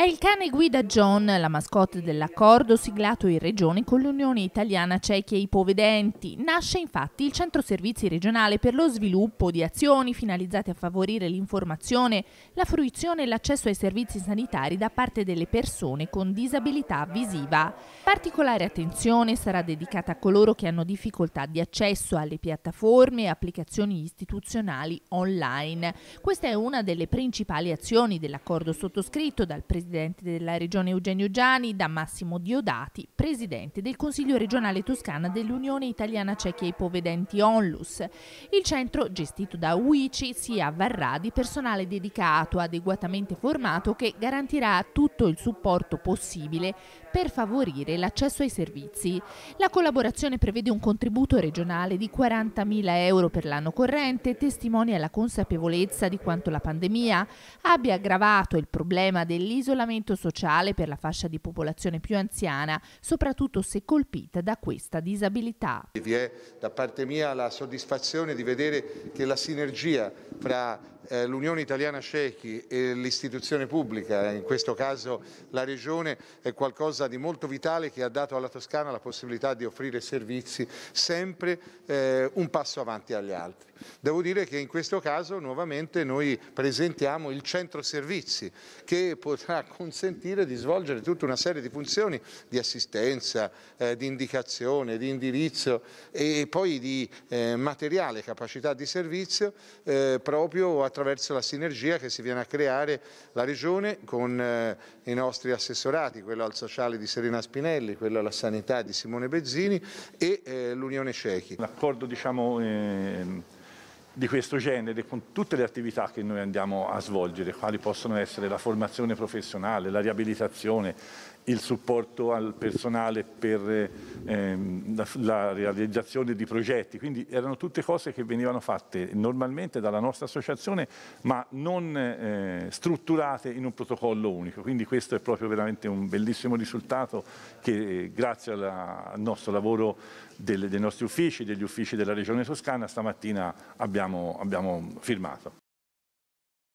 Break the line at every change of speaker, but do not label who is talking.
È il cane guida John, la mascotte dell'accordo siglato in regione con l'Unione Italiana Ciechi e Ipovedenti. Nasce infatti il Centro Servizi regionale per lo sviluppo di azioni finalizzate a favorire l'informazione, la fruizione e l'accesso ai servizi sanitari da parte delle persone con disabilità visiva. Particolare attenzione sarà dedicata a coloro che hanno difficoltà di accesso alle piattaforme e applicazioni istituzionali online. Questa è una delle principali azioni dell'accordo sottoscritto dal Presidente presidente della regione Eugenio Giani, da Massimo Diodati, presidente del Consiglio regionale toscana dell'Unione Italiana Cecchi e Ipovedenti Onlus. Il centro, gestito da UICI, si avvarrà di personale dedicato, adeguatamente formato, che garantirà tutto il supporto possibile per favorire l'accesso ai servizi. La collaborazione prevede un contributo regionale di 40.000 euro per l'anno corrente, testimonia la consapevolezza di quanto la pandemia abbia aggravato il problema dell'isolamento sociale per la fascia di popolazione più anziana, soprattutto se colpita da questa disabilità.
Vi è da parte mia la soddisfazione di vedere che la sinergia fra eh, l'Unione Italiana Ciechi e l'istituzione pubblica, in questo caso la Regione, è qualcosa di molto vitale che ha dato alla Toscana la possibilità di offrire servizi sempre eh, un passo avanti agli altri. Devo dire che in questo caso nuovamente noi presentiamo il centro servizi che potrà consentire di svolgere tutta una serie di funzioni di assistenza, eh, di indicazione, di indirizzo e poi di eh, materiale, capacità di servizio eh, proprio attraverso la sinergia che si viene a creare la Regione con eh, i nostri assessorati, quello al sociale di Serena Spinelli, quello alla sanità di Simone Bezzini e eh, l'Unione Cechi. L'accordo diciamo, eh di questo
genere con tutte le attività che noi andiamo a svolgere, quali possono essere la formazione professionale, la riabilitazione, il supporto al personale per eh, ehm, la, la, realizzazione di progetti, quindi erano tutte cose che venivano fatte normalmente dalla nostra associazione ma non eh, strutturate in un protocollo unico, quindi questo è proprio veramente un bellissimo risultato che eh, grazie alla, al nostro lavoro del, dei nostri uffici, degli uffici della Regione Toscana stamattina abbiamo abbiamo, abbiamo firmato.